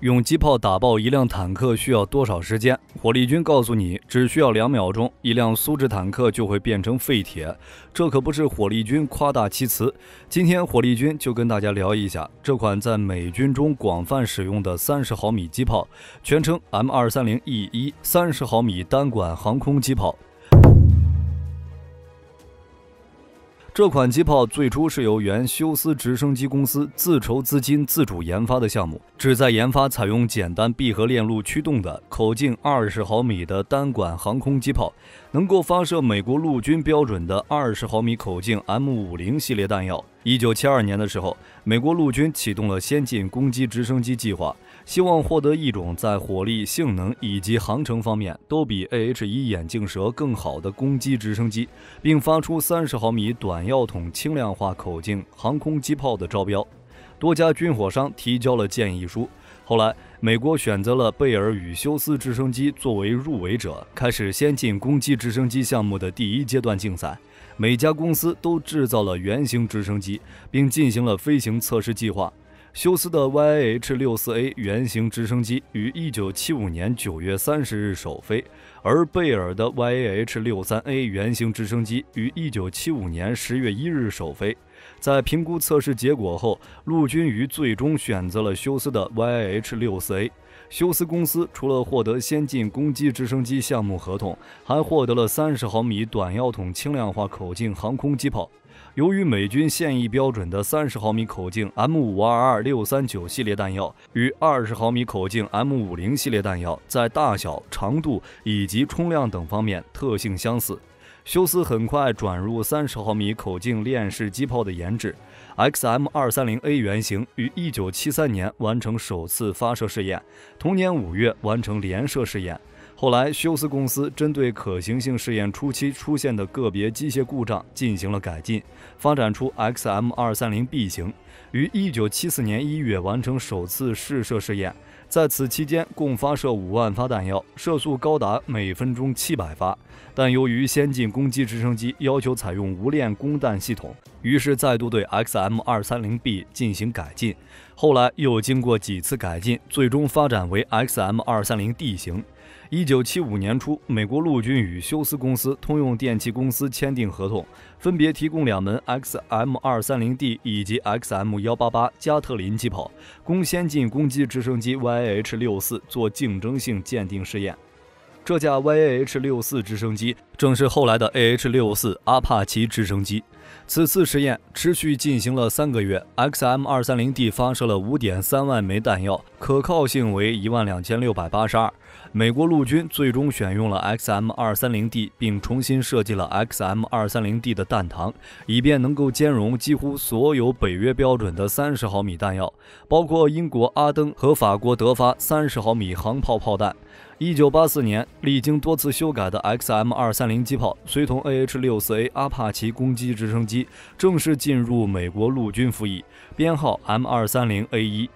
用机炮打爆一辆坦克需要多少时间？火力军告诉你，只需要两秒钟，一辆苏制坦克就会变成废铁。这可不是火力军夸大其词。今天火力军就跟大家聊一下这款在美军中广泛使用的三十毫米机炮，全称 M 二三零 E 一三十毫米单管航空机炮。这款机炮最初是由原休斯直升机公司自筹资金自主研发的项目，旨在研发采用简单闭合链路驱动的口径二十毫米的单管航空机炮，能够发射美国陆军标准的二十毫米口径 M 五零系列弹药。一九七二年的时候，美国陆军启动了先进攻击直升机计划，希望获得一种在火力性能以及航程方面都比 AH-1 眼镜蛇更好的攻击直升机，并发出三十毫米短药筒轻量化口径航空机炮的招标。多家军火商提交了建议书，后来美国选择了贝尔与休斯直升机作为入围者，开始先进攻击直升机项目的第一阶段竞赛。每家公司都制造了原型直升机，并进行了飞行测试计划。休斯的 YH 六四 A 原型直升机于一九七五年九月三十日首飞，而贝尔的 YH 六三 A 原型直升机于一九七五年十月一日首飞。在评估测试结果后，陆军于最终选择了休斯的 YH 六四 A。休斯公司除了获得先进攻击直升机项目合同，还获得了三十毫米短药筒轻量化口径航空机炮。由于美军现役标准的三十毫米口径 M522 六三九系列弹药与二十毫米口径 M50 系列弹药在大小、长度以及冲量等方面特性相似。休斯很快转入三十毫米口径链式机炮的研制，XM230A 原型于一九七三年完成首次发射试验，同年五月完成连射试验。后来，休斯公司针对可行性试验初期出现的个别机械故障进行了改进，发展出 XM230B 型，于一九七四年一月完成首次试射试验。在此期间，共发射五万发弹药，射速高达每分钟七百发。但由于先进攻击直升机要求采用无链供弹系统，于是再度对 XM-230B 进行改进。后来又经过几次改进，最终发展为 XM-230D 型。一九七五年初，美国陆军与休斯公司、通用电气公司签订合同，分别提供两门 XM 二三零 D 以及 XM 幺八八加特林机炮，供先进攻击直升机 YH 六四做竞争性鉴定试验。这架 YAH-64 直升机正是后来的 AH-64 阿帕奇直升机。此次实验持续进行了三个月，XM-230D 发射了5.3万枚弹药，可靠性为12,682。美国陆军最终选用了 XM-230D，并重新设计了 XM-230D 的弹膛，以便能够兼容几乎所有北约标准的30毫米弹药，包括英国阿登和法国德发30毫米航炮炮弹。一九八四年，历经多次修改的 XM 二三零机炮随同 AH 六四 A 阿帕奇攻击直升机正式进入美国陆军服役，编号 M 二三零 A 一。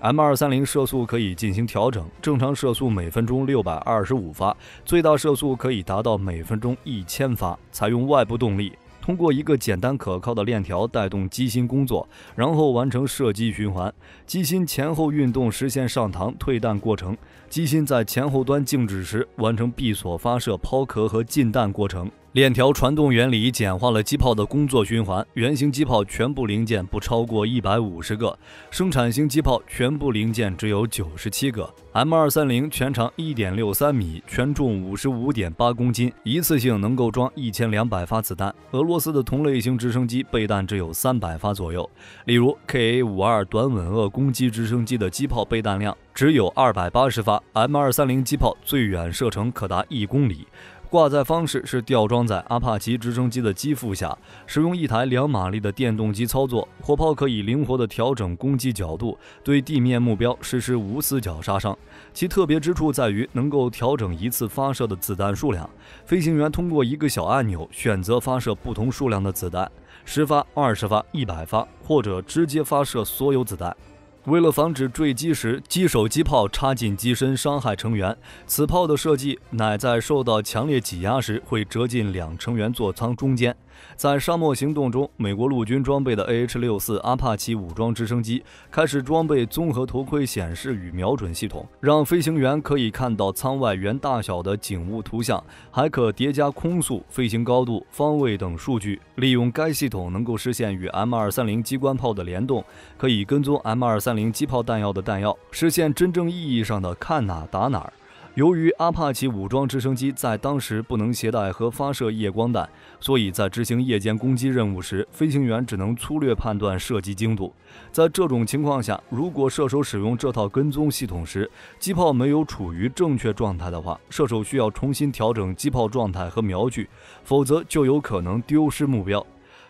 M 二三零射速可以进行调整，正常射速每分钟六百二十五发，最大射速可以达到每分钟一千发。采用外部动力，通过一个简单可靠的链条带动机芯工作，然后完成射击循环。机芯前后运动实现上膛退弹过程。机芯在前后端静止时，完成闭锁、发射、抛壳和进弹过程。链条传动原理简化了机炮的工作循环。原型机炮全部零件不超过一百五十个，生产型机炮全部零件只有九十七个。M 二三零全长一点六三米，全重五十五点八公斤，一次性能够装一千两百发子弹。俄罗斯的同类型直升机备弹只有三百发左右，例如 KA 五二短吻鳄攻击直升机的机炮备弹量。只有二百八十发 M 二三零机炮，最远射程可达一公里。挂载方式是吊装在阿帕奇直升机的机腹下，使用一台两马力的电动机操作。火炮可以灵活地调整攻击角度，对地面目标实施无死角杀伤。其特别之处在于能够调整一次发射的子弹数量。飞行员通过一个小按钮选择发射不同数量的子弹：十发、二十发、一百发，或者直接发射所有子弹。为了防止坠机时机手机炮插进机身伤害成员，此炮的设计乃在受到强烈挤压时会折进两成员座舱中间。在沙漠行动中，美国陆军装备的 AH-64 阿帕奇武装直升机开始装备综合头盔显示与瞄准系统，让飞行员可以看到舱外原大小的景物图像，还可叠加空速、飞行高度、方位等数据。利用该系统，能够实现与 M230 机关炮的联动，可以跟踪 M230 机炮弹药的弹药，实现真正意义上的“看哪打哪”。由于阿帕奇武装直升机在当时不能携带和发射夜光弹，所以在执行夜间攻击任务时，飞行员只能粗略判断射击精度。在这种情况下，如果射手使用这套跟踪系统时，机炮没有处于正确状态的话，射手需要重新调整机炮状态和瞄具，否则就有可能丢失目标。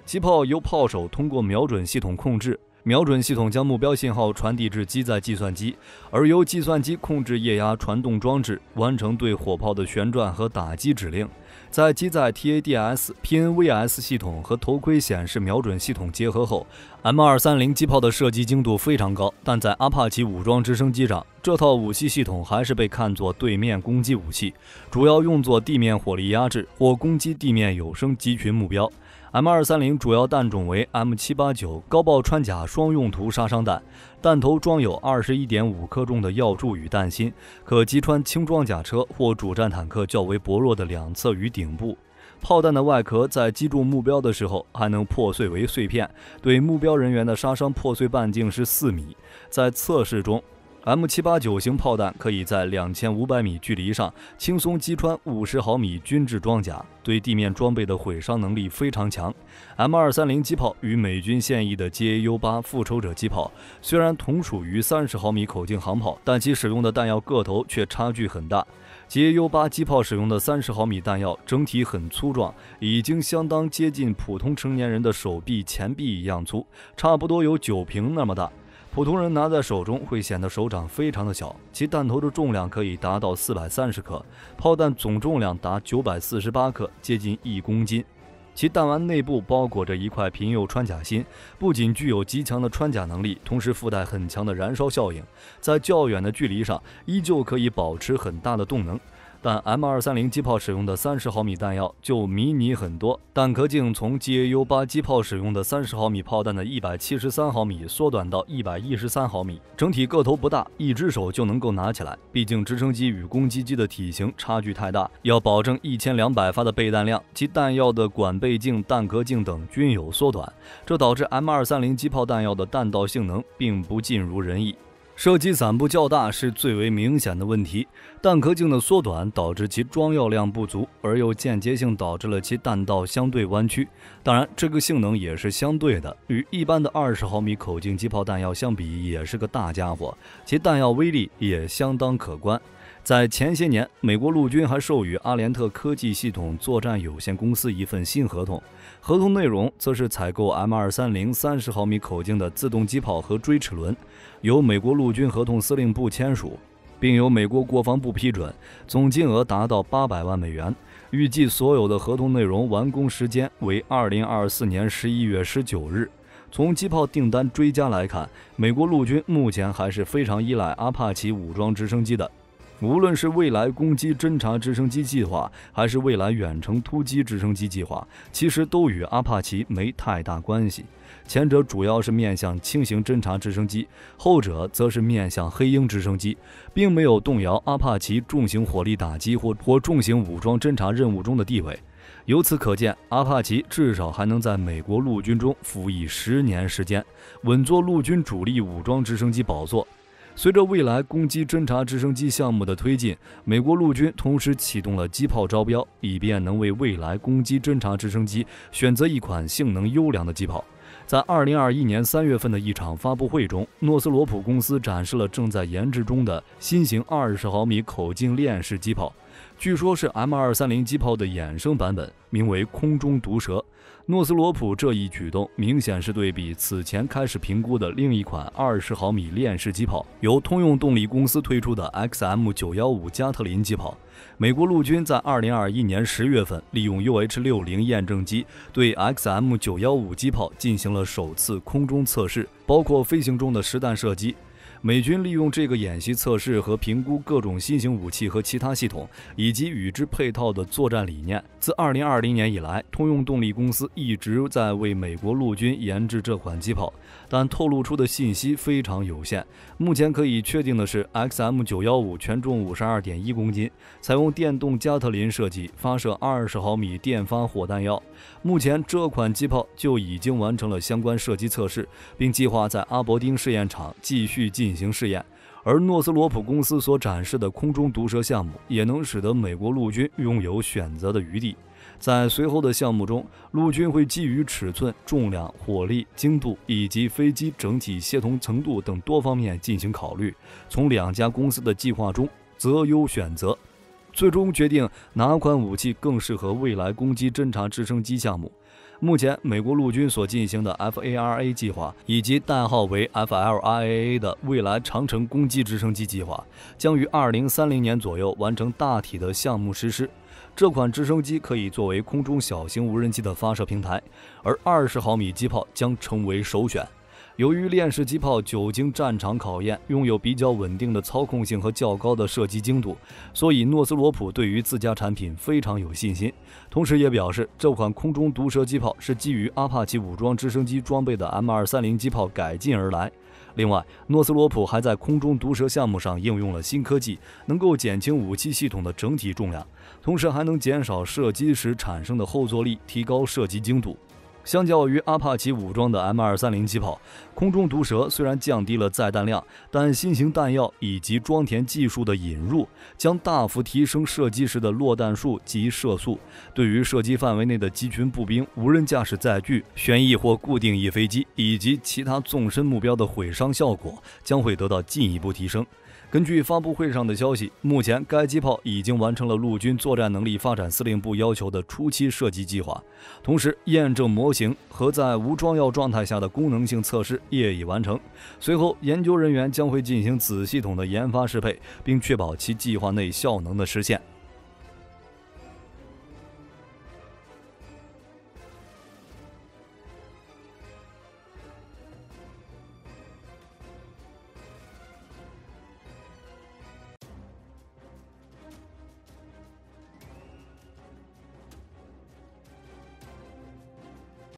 机炮由炮手通过瞄准系统控制。瞄准系统将目标信号传递至机载计算机，而由计算机控制液压传动装置完成对火炮的旋转和打击指令。在机载 TADS PNVS 系统和头盔显示瞄准系统结合后，M 二三零机炮的射击精度非常高。但在阿帕奇武装直升机上，这套武器系统还是被看作对面攻击武器，主要用作地面火力压制或攻击地面有生集群目标。M 二三零主要弹种为 M 七八九高爆穿甲双用途杀伤弹，弹头装有二十一点五克重的药柱与弹芯，可击穿轻装甲车或主战坦克较为薄弱的两侧与顶部。炮弹的外壳在击中目标的时候还能破碎为碎片，对目标人员的杀伤破碎半径是四米。在测试中。M 七八九型炮弹可以在两千五百米距离上轻松击穿五十毫米均质装甲，对地面装备的毁伤能力非常强。M 二三零机炮与美军现役的 GAU 八复仇者机炮虽然同属于三十毫米口径航炮，但其使用的弹药个头却差距很大。GAU 八机炮使用的三十毫米弹药整体很粗壮，已经相当接近普通成年人的手臂前臂一样粗，差不多有酒瓶那么大。普通人拿在手中会显得手掌非常的小，其弹头的重量可以达到四百三十克，炮弹总重量达九百四十八克，接近一公斤。其弹丸内部包裹着一块平釉穿甲芯，不仅具有极强的穿甲能力，同时附带很强的燃烧效应，在较远的距离上依旧可以保持很大的动能。但 M 二三零机炮使用的三十毫米弹药就迷你很多，弹壳径从 GAU 八机炮使用的三十毫米炮弹的一百七十三毫米缩短到一百一十三毫米，整体个头不大，一只手就能够拿起来。毕竟直升机与攻击机的体型差距太大，要保证一千两百发的备弹量，其弹药的管背径、弹壳径等均有缩短，这导致 M 二三零机炮弹药的弹道性能并不尽如人意。射击散布较大是最为明显的问题，弹壳径的缩短导致其装药量不足，而又间接性导致了其弹道相对弯曲。当然，这个性能也是相对的，与一般的二十毫米口径机炮弹药相比，也是个大家伙，其弹药威力也相当可观。在前些年，美国陆军还授予阿联特科技系统作战有限公司一份新合同，合同内容则是采购 M 二三零三十毫米口径的自动机炮和锥齿轮，由美国陆军合同司令部签署，并由美国国防部批准，总金额达到八百万美元，预计所有的合同内容完工时间为二零二四年十一月十九日。从机炮订单追加来看，美国陆军目前还是非常依赖阿帕奇武装直升机的。无论是未来攻击侦察直升机计划，还是未来远程突击直升机计划，其实都与阿帕奇没太大关系。前者主要是面向轻型侦察直升机，后者则是面向黑鹰直升机，并没有动摇阿帕奇重型火力打击或或重型武装侦察任务中的地位。由此可见，阿帕奇至少还能在美国陆军中服役十年时间，稳坐陆军主力武装直升机宝座。随着未来攻击侦察直升机项目的推进，美国陆军同时启动了机炮招标，以便能为未来攻击侦察直升机选择一款性能优良的机炮。在二零二一年三月份的一场发布会中，诺斯罗普公司展示了正在研制中的新型二十毫米口径链式机炮。据说，是 M 二三零机炮的衍生版本，名为空中毒蛇。诺斯罗普这一举动明显是对比此前开始评估的另一款二十毫米链式机炮，由通用动力公司推出的 XM 九幺五加特林机炮。美国陆军在二零二一年十月份利用 UH 六零验证机对 XM 九幺五机炮进行了首次空中测试，包括飞行中的实弹射击。美军利用这个演习测试和评估各种新型武器和其他系统，以及与之配套的作战理念。自2020年以来，通用动力公司一直在为美国陆军研制这款机炮，但透露出的信息非常有限。目前可以确定的是，XM915 全重52.1公斤，采用电动加特林设计，发射20毫米电发火弹药。目前这款机炮就已经完成了相关射击测试，并计划在阿伯丁试验场继续进。进行试验，而诺斯罗普公司所展示的空中毒蛇项目也能使得美国陆军拥有选择的余地。在随后的项目中，陆军会基于尺寸、重量、火力、精度以及飞机整体协同程度等多方面进行考虑，从两家公司的计划中择优选择，最终决定哪款武器更适合未来攻击侦察直升机项目。目前，美国陆军所进行的 FAR A 计划，以及代号为 FLRAA 的未来长城攻击直升机计划，将于2030年左右完成大体的项目实施。这款直升机可以作为空中小型无人机的发射平台，而20毫米机炮将成为首选。由于链式机炮久经战场考验，拥有比较稳定的操控性和较高的射击精度，所以诺斯罗普对于自家产品非常有信心。同时，也表示这款空中毒蛇机炮是基于阿帕奇武装直升机装备的 M230 机炮改进而来。另外，诺斯罗普还在空中毒蛇项目上应用了新科技，能够减轻武器系统的整体重量，同时还能减少射击时产生的后坐力，提高射击精度。相较于阿帕奇武装的 M230 机炮，空中毒蛇虽然降低了载弹量，但新型弹药以及装填技术的引入将大幅提升射击时的落弹数及射速，对于射击范围内的集群步兵、无人驾驶载具、旋翼或固定翼飞机以及其他纵深目标的毁伤效果将会得到进一步提升。根据发布会上的消息，目前该机炮已经完成了陆军作战能力发展司令部要求的初期设计计划，同时验证模型和在无装药状态下的功能性测试业已完成。随后，研究人员将会进行子系统的研发适配，并确保其计划内效能的实现。